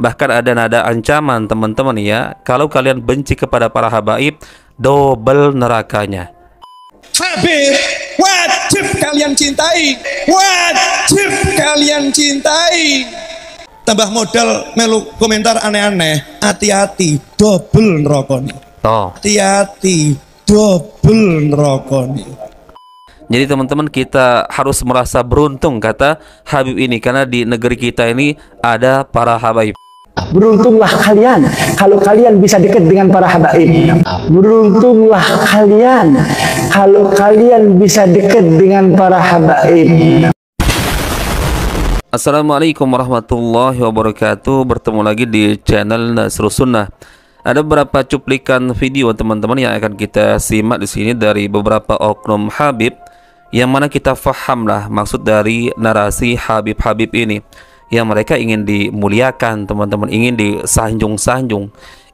bahkan ada nada ancaman teman-teman ya kalau kalian benci kepada para habaib double nerakanya habib wajib kalian cintai wajib kalian cintai tambah modal melu komentar aneh-aneh hati-hati double nerokon oh. hati-hati double nerokon jadi teman-teman kita harus merasa beruntung kata Habib ini karena di negeri kita ini ada para habaib. Beruntunglah kalian kalau kalian bisa dekat dengan para habaib. Beruntunglah kalian kalau kalian bisa dekat dengan para habaib. Assalamualaikum warahmatullahi wabarakatuh. Bertemu lagi di channel Seru Sunnah. Ada beberapa cuplikan video teman-teman yang akan kita simak di sini dari beberapa oknum Habib yang mana kita fahamlah maksud dari narasi Habib-Habib ini ya mereka ingin dimuliakan teman-teman ingin disanjung-sanjung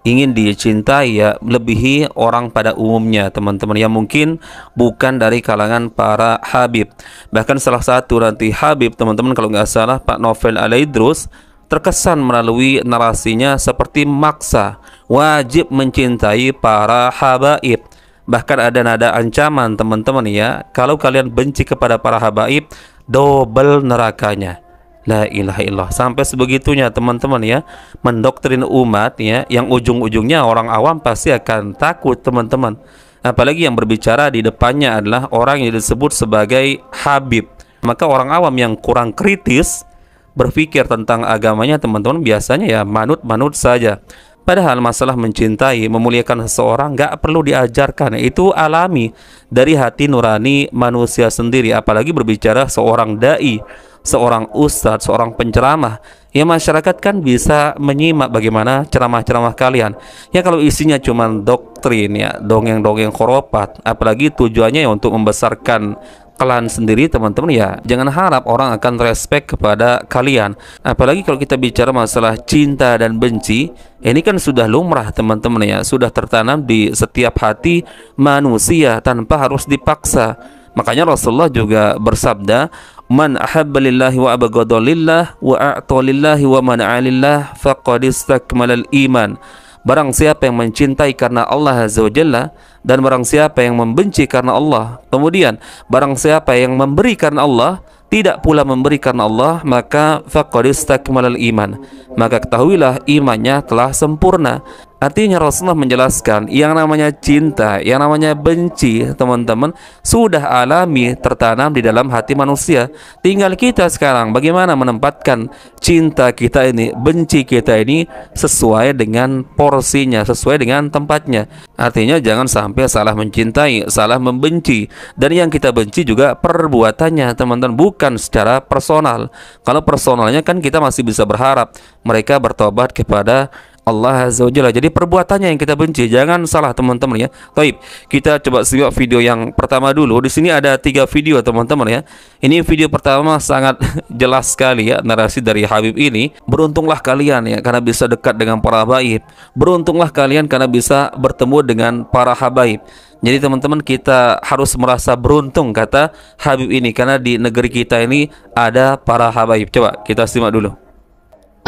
ingin dicintai ya lebihi orang pada umumnya teman-teman yang mungkin bukan dari kalangan para Habib bahkan salah satu nanti Habib teman-teman kalau nggak salah Pak Novel Alaidrus terkesan melalui narasinya seperti maksa wajib mencintai para habaib bahkan ada nada ancaman teman-teman ya kalau kalian benci kepada para habaib double nerakanya La ilaha illallah. Sampai sebegitunya teman-teman ya, mendoktrin umat ya, yang ujung-ujungnya orang awam pasti akan takut teman-teman. Apalagi yang berbicara di depannya adalah orang yang disebut sebagai Habib. Maka orang awam yang kurang kritis berpikir tentang agamanya teman-teman biasanya ya manut-manut saja. Padahal masalah mencintai, memuliakan seseorang nggak perlu diajarkan. Itu alami dari hati nurani manusia sendiri. Apalagi berbicara seorang da'i seorang ustadz, seorang penceramah, ya masyarakat kan bisa menyimak bagaimana ceramah-ceramah kalian. Ya kalau isinya cuma doktrin ya, dongeng-dongeng koropat, apalagi tujuannya ya untuk membesarkan klan sendiri teman-teman ya jangan harap orang akan respect kepada kalian apalagi kalau kita bicara masalah cinta dan benci ini kan sudah lumrah teman-teman ya sudah tertanam di setiap hati manusia tanpa harus dipaksa makanya Rasulullah juga bersabda man ahabba lillahi wa abghadha lillah wa a'ta lillahi wa mana'a lillah faqad istakmalal iman barang siapa yang mencintai karena Allah azza wa jalla dan barang siapa yang membenci karena Allah kemudian barang siapa yang memberi karena Allah tidak pula memberi karena Allah maka faqad istakmalal iman maka ketahuilah imannya telah sempurna Artinya Rasulullah menjelaskan yang namanya cinta, yang namanya benci, teman-teman, sudah alami tertanam di dalam hati manusia. Tinggal kita sekarang bagaimana menempatkan cinta kita ini, benci kita ini sesuai dengan porsinya, sesuai dengan tempatnya. Artinya jangan sampai salah mencintai, salah membenci. Dan yang kita benci juga perbuatannya, teman-teman, bukan secara personal. Kalau personalnya kan kita masih bisa berharap mereka bertobat kepada Allah Azza wa Jalla. Jadi perbuatannya yang kita benci, jangan salah teman-teman ya. Taib, kita coba simak video yang pertama dulu. Di sini ada tiga video teman-teman ya. Ini video pertama sangat jelas sekali ya narasi dari Habib ini. Beruntunglah kalian ya karena bisa dekat dengan para habaib. Beruntunglah kalian karena bisa bertemu dengan para habaib. Jadi teman-teman kita harus merasa beruntung kata Habib ini karena di negeri kita ini ada para habaib. Coba kita simak dulu.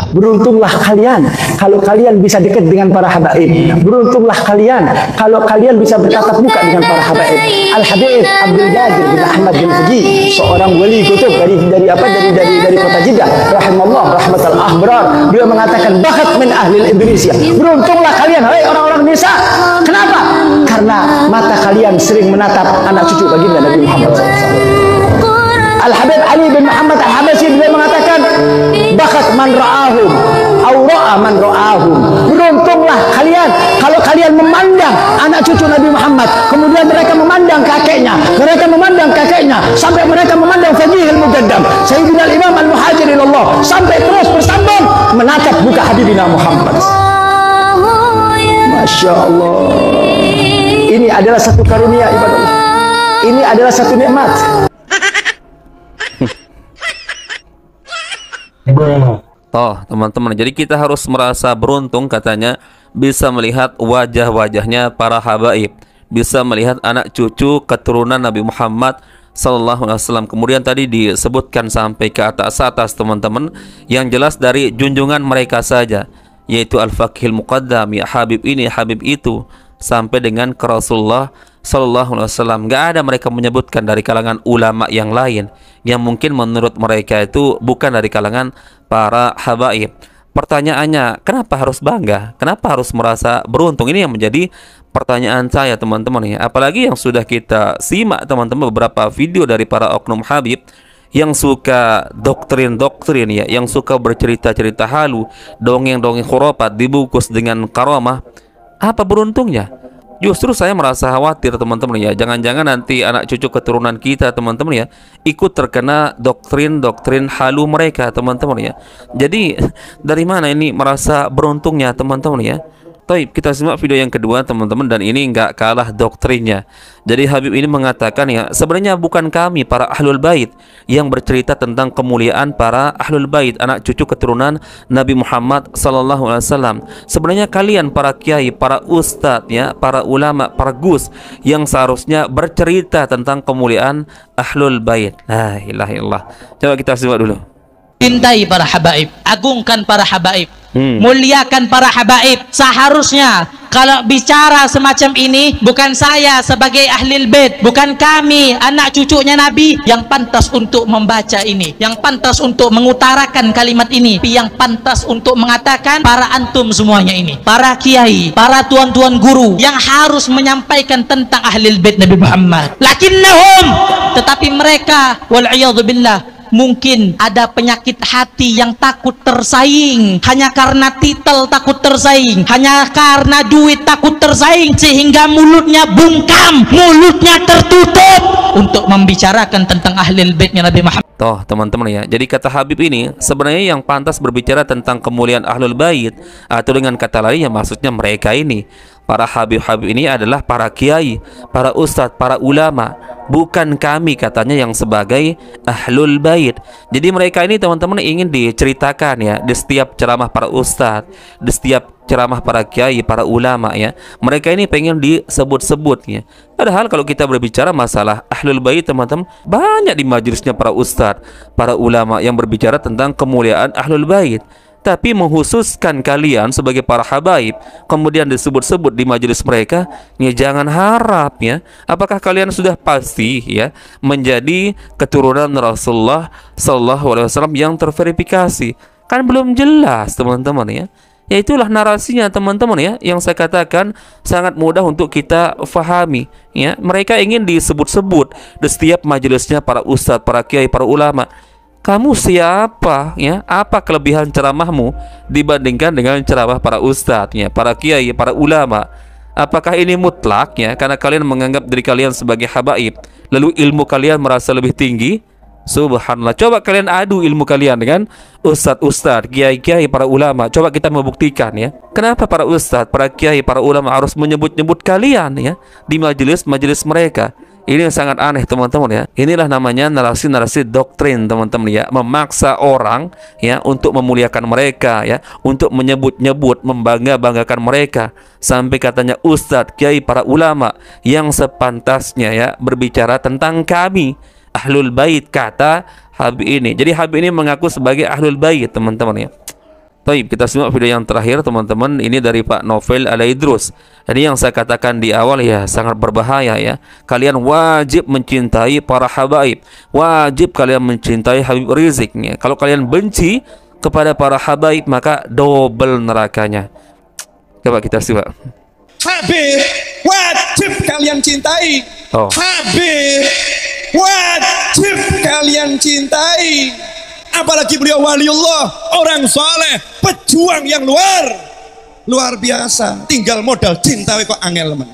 Beruntunglah kalian kalau kalian bisa dekat dengan para habaib. Beruntunglah kalian kalau kalian bisa bertatap muka dengan para habaib. Al Habib Abdul Jabir bin Ahmad bin Fuji, seorang wali kutub dari dari apa dari dari dari kota Jeddah, rahimahullah, rahmatal ahbar. Dia mengatakan bakat min ahli Indonesia. Beruntunglah kalian hai orang-orang desa. Kenapa? Karena mata kalian sering menatap anak cucu baginda Nabi Muhammad SAW. Al-Habib Ali bin Muhammad al habasi beliau mengatakan bakat man ra'ahum au ra'a man ra'ahum beruntunglah kalian kalau kalian memandang anak cucu Nabi Muhammad kemudian mereka memandang kakeknya mereka memandang kakeknya sampai mereka memandang Fadih al-Mugaddam Sayyidina Imam Al-Muhajir Allah sampai terus bersambung menatap muka Habibina Muhammad Masya Allah ini adalah satu karunia ibadah Allah ini adalah satu nikmat Toh, teman-teman. Jadi kita harus merasa beruntung katanya bisa melihat wajah-wajahnya para habaib, bisa melihat anak cucu keturunan Nabi Muhammad Sallallahu Alaihi Wasallam. Kemudian tadi disebutkan sampai ke atas atas teman-teman yang jelas dari junjungan mereka saja, yaitu al-fakihil muqaddam ya Habib ini Habib itu sampai dengan ke Rasulullah Sallallahu Alaihi Wasallam. Gak ada mereka menyebutkan dari kalangan ulama yang lain yang mungkin menurut mereka itu bukan dari kalangan para habaib. Pertanyaannya, kenapa harus bangga? Kenapa harus merasa beruntung? Ini yang menjadi pertanyaan saya teman-teman ya. Apalagi yang sudah kita simak teman-teman beberapa video dari para oknum Habib yang suka doktrin-doktrin ya, yang suka bercerita-cerita halu, dongeng-dongeng khurafat dibungkus dengan karamah, apa beruntungnya? Justru saya merasa khawatir teman-teman ya. Jangan-jangan nanti anak cucu keturunan kita teman-teman ya ikut terkena doktrin-doktrin halu mereka teman-teman ya. Jadi dari mana ini merasa beruntungnya teman-teman ya? Taib, kita simak video yang kedua teman-teman dan ini nggak kalah doktrinnya. Jadi Habib ini mengatakan ya, sebenarnya bukan kami para ahlul bait yang bercerita tentang kemuliaan para ahlul bait, anak cucu keturunan Nabi Muhammad sallallahu alaihi wasallam. Sebenarnya kalian para kiai, para ustadz ya, para ulama, para gus yang seharusnya bercerita tentang kemuliaan ahlul bait. La ilaha Coba kita simak dulu. Cintai para habaib, agungkan para habaib, hmm. muliakan para habaib. Seharusnya kalau bicara semacam ini bukan saya sebagai ahli bait bukan kami anak cucunya nabi yang pantas untuk membaca ini yang pantas untuk mengutarakan kalimat ini yang pantas untuk mengatakan para antum semuanya ini para kiai para tuan-tuan guru yang harus menyampaikan tentang ahli bait Nabi Muhammad lakinnahum tetapi mereka wal iyad billah mungkin ada penyakit hati yang takut tersaing hanya karena titel takut tersaing hanya karena duit takut tersaing sehingga mulutnya bungkam mulutnya tertutup untuk membicarakan tentang ahli baitnya Nabi Muhammad toh teman-teman ya jadi kata Habib ini sebenarnya yang pantas berbicara tentang kemuliaan ahlul bait atau dengan kata lain ya maksudnya mereka ini Para habib-habib ini adalah para kiai, para ustadz, para ulama, bukan kami katanya yang sebagai ahlul bait. Jadi mereka ini teman-teman ingin diceritakan ya di setiap ceramah para ustadz, di setiap ceramah para kiai, para ulama ya. Mereka ini pengen disebut-sebut ya. Padahal kalau kita berbicara masalah ahlul bait teman-teman, banyak di majelisnya para ustadz, para ulama yang berbicara tentang kemuliaan ahlul bait tapi menghususkan kalian sebagai para habaib kemudian disebut-sebut di majelis mereka ya jangan harap ya apakah kalian sudah pasti ya menjadi keturunan Rasulullah Shallallahu Alaihi Wasallam yang terverifikasi kan belum jelas teman-teman ya ya itulah narasinya teman-teman ya yang saya katakan sangat mudah untuk kita fahami ya mereka ingin disebut-sebut di setiap majelisnya para ustadz para kiai para ulama kamu siapa ya apa kelebihan ceramahmu dibandingkan dengan ceramah para ustadznya para kiai para ulama apakah ini mutlak ya karena kalian menganggap diri kalian sebagai habaib lalu ilmu kalian merasa lebih tinggi subhanallah coba kalian adu ilmu kalian dengan ustadz-ustadz kiai-kiai para ulama coba kita membuktikan ya kenapa para ustadz para kiai para ulama harus menyebut-nyebut kalian ya di majelis-majelis mereka ini sangat aneh teman-teman ya. Inilah namanya narasi-narasi doktrin teman-teman ya, memaksa orang ya untuk memuliakan mereka ya, untuk menyebut-nyebut membangga-banggakan mereka sampai katanya ustadz, kiai, para ulama yang sepantasnya ya berbicara tentang kami ahlul bait kata Habib ini. Jadi Habib ini mengaku sebagai ahlul bait teman-teman ya. Baik, kita simak video yang terakhir teman-teman. Ini dari Pak Novel Alaidrus. Ini yang saya katakan di awal ya, sangat berbahaya ya. Kalian wajib mencintai para habaib. Wajib kalian mencintai Habib Rizik. Ya. Kalau kalian benci kepada para habaib, maka double nerakanya. Coba kita simak. Habib wajib kalian cintai. Oh. Habib wajib kalian cintai apalagi beliau waliullah orang soleh pejuang yang luar luar biasa tinggal modal cinta kok angel men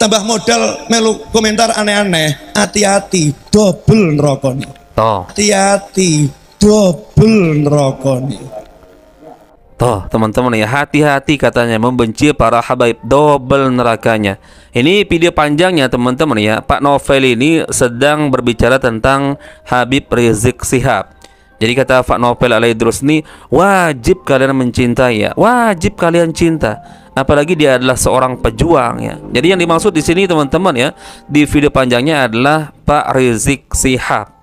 tambah modal melu komentar aneh-aneh hati-hati double nerokoni toh hati-hati double nerokoni toh teman-teman ya hati-hati katanya membenci para habaib double nerakanya ini video panjangnya teman-teman ya Pak Novel ini sedang berbicara tentang Habib Rizik Sihab jadi kata Pak Novel Nopel ini wajib kalian mencintai ya, wajib kalian cinta. Apalagi dia adalah seorang pejuang ya. Jadi yang dimaksud di sini teman-teman ya, di video panjangnya adalah Pak Rizik Sihab.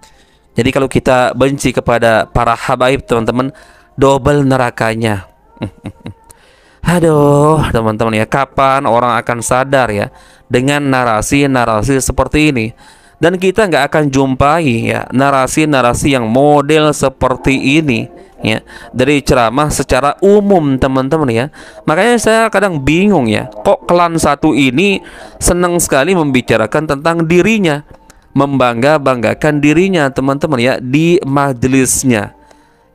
Jadi kalau kita benci kepada para habaib teman-teman, double nerakanya. Aduh, teman-teman ya, kapan orang akan sadar ya dengan narasi-narasi seperti ini? dan kita nggak akan jumpai ya narasi-narasi yang model seperti ini ya dari ceramah secara umum teman-teman ya makanya saya kadang bingung ya kok klan satu ini senang sekali membicarakan tentang dirinya membangga-banggakan dirinya teman-teman ya di majelisnya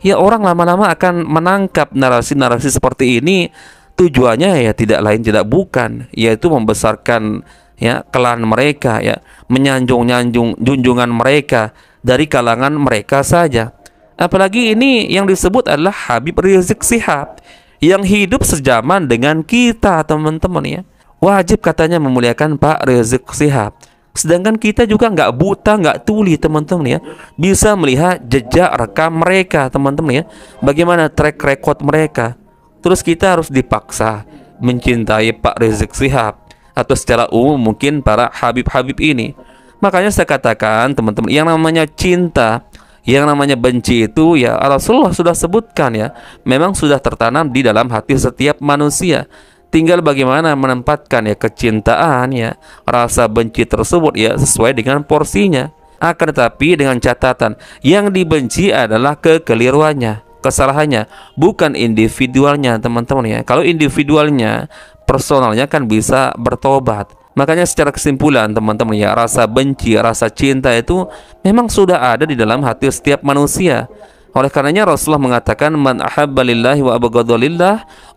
ya orang lama-lama akan menangkap narasi-narasi seperti ini tujuannya ya tidak lain tidak bukan yaitu membesarkan ya kelan mereka ya menyanjung-nyanjung junjungan mereka dari kalangan mereka saja apalagi ini yang disebut adalah Habib Rizik Sihab yang hidup sejaman dengan kita teman-teman ya wajib katanya memuliakan Pak Rizik Sihab sedangkan kita juga nggak buta nggak tuli teman-teman ya bisa melihat jejak rekam mereka teman-teman ya bagaimana track record mereka terus kita harus dipaksa mencintai Pak Rizik Sihab atau secara umum mungkin para habib-habib ini. Makanya saya katakan teman-teman yang namanya cinta yang namanya benci itu ya Rasulullah sudah sebutkan ya memang sudah tertanam di dalam hati setiap manusia tinggal bagaimana menempatkan ya kecintaan ya rasa benci tersebut ya sesuai dengan porsinya akan tetapi dengan catatan yang dibenci adalah kekeliruannya kesalahannya bukan individualnya teman-teman ya kalau individualnya personalnya kan bisa bertobat. Makanya secara kesimpulan teman-teman ya rasa benci, rasa cinta itu memang sudah ada di dalam hati setiap manusia. Oleh karenanya Rasulullah mengatakan man ahabbalillahi wa abghadha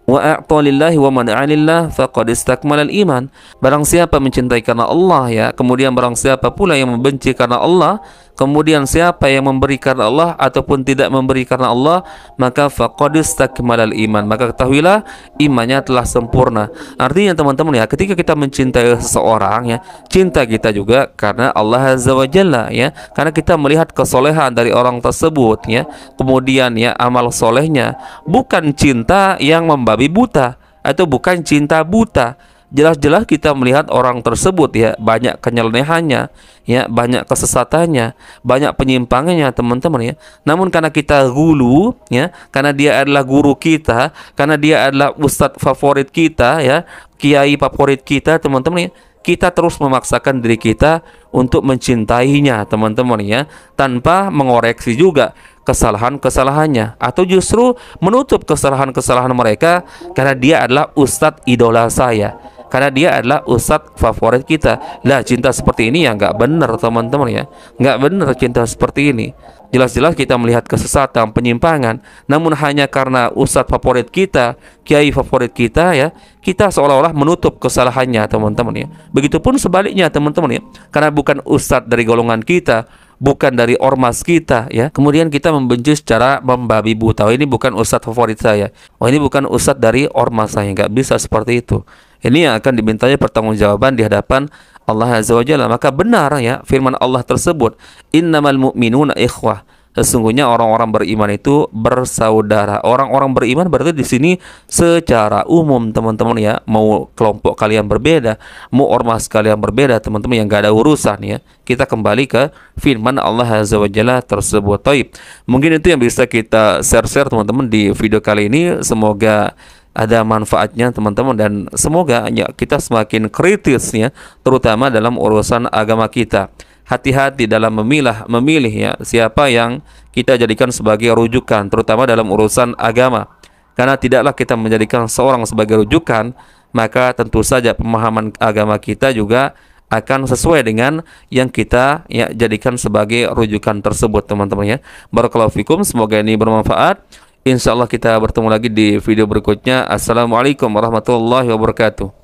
wa a'ta wa faqad istakmalal iman. Barang siapa mencintai karena Allah ya, kemudian barang siapa pula yang membenci karena Allah, kemudian siapa yang memberi karena Allah ataupun tidak memberi karena Allah, maka faqad iman. Maka ketahuilah imannya telah sempurna. Artinya teman-teman ya, ketika kita mencintai seseorang ya, cinta kita juga karena Allah Azza wa Jalla ya, karena kita melihat kesolehan dari orang tersebut ya, kemudian ya amal solehnya, bukan cinta yang membawa babi buta atau bukan cinta buta. Jelas-jelas kita melihat orang tersebut ya banyak kenyelnehannya ya banyak kesesatannya, banyak penyimpangannya teman-teman ya. Namun karena kita gulu ya, karena dia adalah guru kita, karena dia adalah ustadz favorit kita ya, kiai favorit kita teman-teman ya kita terus memaksakan diri kita untuk mencintainya, teman-teman ya, tanpa mengoreksi juga kesalahan-kesalahannya atau justru menutup kesalahan-kesalahan mereka karena dia adalah ustadz idola saya karena dia adalah ustadz favorit kita lah cinta seperti ini ya nggak benar teman-teman ya nggak benar cinta seperti ini jelas-jelas kita melihat kesesatan penyimpangan namun hanya karena ustadz favorit kita kiai favorit kita ya kita seolah-olah menutup kesalahannya teman-teman ya begitupun sebaliknya teman-teman ya karena bukan ustadz dari golongan kita bukan dari ormas kita ya kemudian kita membenci secara membabi buta oh, ini bukan ustadz favorit saya oh ini bukan ustadz dari ormas saya nggak bisa seperti itu ini yang akan dimintanya pertanggungjawaban di hadapan Allah Azza wa Jalla maka benar ya firman Allah tersebut innamal mu'minuna ikhwah sesungguhnya orang-orang beriman itu bersaudara. Orang-orang beriman berarti di sini secara umum teman-teman ya, mau kelompok kalian berbeda, mau ormas kalian berbeda, teman-teman yang gak ada urusan ya. Kita kembali ke firman Allah Azza wa Jalla tersebut. Taib. Mungkin itu yang bisa kita share-share teman-teman di video kali ini. Semoga ada manfaatnya teman-teman dan semoga ya kita semakin kritisnya terutama dalam urusan agama kita hati-hati dalam memilah memilih ya siapa yang kita jadikan sebagai rujukan terutama dalam urusan agama karena tidaklah kita menjadikan seorang sebagai rujukan maka tentu saja pemahaman agama kita juga akan sesuai dengan yang kita ya jadikan sebagai rujukan tersebut teman-teman ya barakallahu fikum semoga ini bermanfaat insyaallah kita bertemu lagi di video berikutnya assalamualaikum warahmatullahi wabarakatuh